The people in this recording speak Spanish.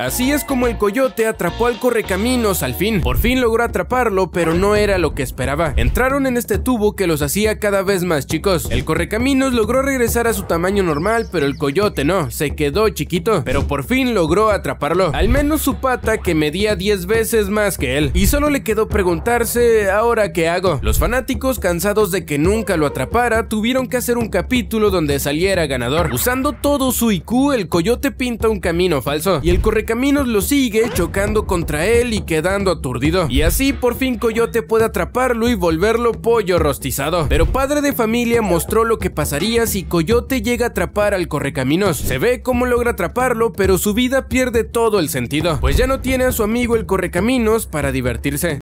Así es como el coyote atrapó al correcaminos al fin. Por fin logró atraparlo, pero no era lo que esperaba. Entraron en este tubo que los hacía cada vez más chicos. El correcaminos logró regresar a su tamaño normal, pero el coyote no, se quedó chiquito. Pero por fin logró atraparlo. Al menos su pata que medía 10 veces más que él. Y solo le quedó preguntarse, ¿ahora qué hago? Los fanáticos, cansados de que nunca lo atrapara, tuvieron que hacer un capítulo donde saliera ganador. Usando todo su IQ, el coyote pinta un camino falso. Y el Caminos lo sigue, chocando contra él y quedando aturdido. Y así por fin Coyote puede atraparlo y volverlo pollo rostizado. Pero padre de familia mostró lo que pasaría si Coyote llega a atrapar al Correcaminos. Se ve cómo logra atraparlo, pero su vida pierde todo el sentido, pues ya no tiene a su amigo el Correcaminos para divertirse.